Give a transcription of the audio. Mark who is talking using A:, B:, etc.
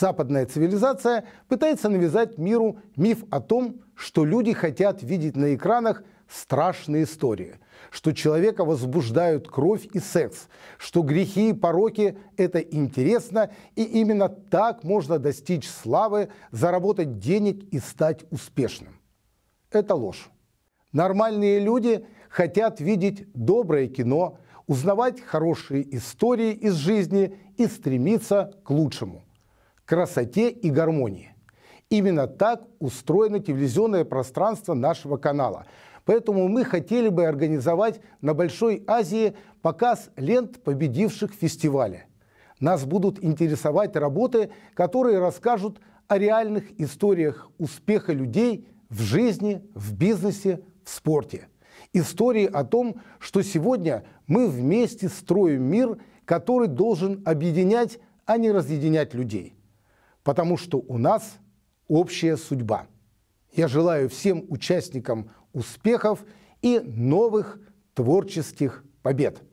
A: западная цивилизация пытается навязать миру миф о том, что люди хотят видеть на экранах страшные истории, что человека возбуждают кровь и секс, что грехи и пороки – это интересно, и именно так можно достичь славы, заработать денег и стать успешным. Это ложь. Нормальные люди хотят видеть доброе кино, узнавать хорошие истории из жизни и стремиться к лучшему – красоте и гармонии. Именно так устроено телевизионное пространство нашего канала. Поэтому мы хотели бы организовать на Большой Азии показ лент победивших фестиваля. Нас будут интересовать работы, которые расскажут о реальных историях успеха людей в жизни, в бизнесе, в спорте. Истории о том, что сегодня мы вместе строим мир, который должен объединять, а не разъединять людей – потому что у нас общая судьба. Я желаю всем участникам успехов и новых творческих побед.